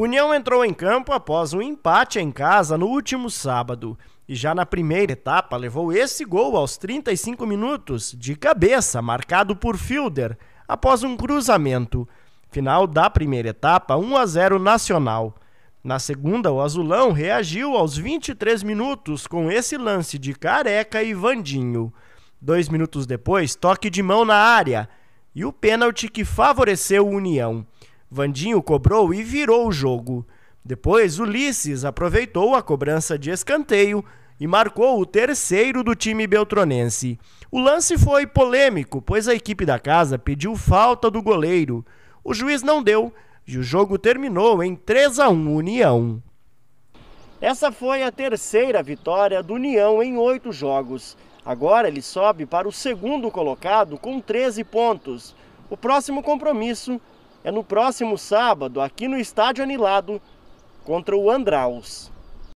União entrou em campo após um empate em casa no último sábado e já na primeira etapa levou esse gol aos 35 minutos, de cabeça, marcado por Fielder, após um cruzamento. Final da primeira etapa, 1 a 0 Nacional. Na segunda, o Azulão reagiu aos 23 minutos com esse lance de Careca e Vandinho. Dois minutos depois, toque de mão na área e o pênalti que favoreceu o União. Vandinho cobrou e virou o jogo. Depois, Ulisses aproveitou a cobrança de escanteio e marcou o terceiro do time beltronense. O lance foi polêmico, pois a equipe da casa pediu falta do goleiro. O juiz não deu e o jogo terminou em 3 a 1 União. Essa foi a terceira vitória do União em oito jogos. Agora ele sobe para o segundo colocado com 13 pontos. O próximo compromisso é no próximo sábado, aqui no Estádio Anilado, contra o Andraus.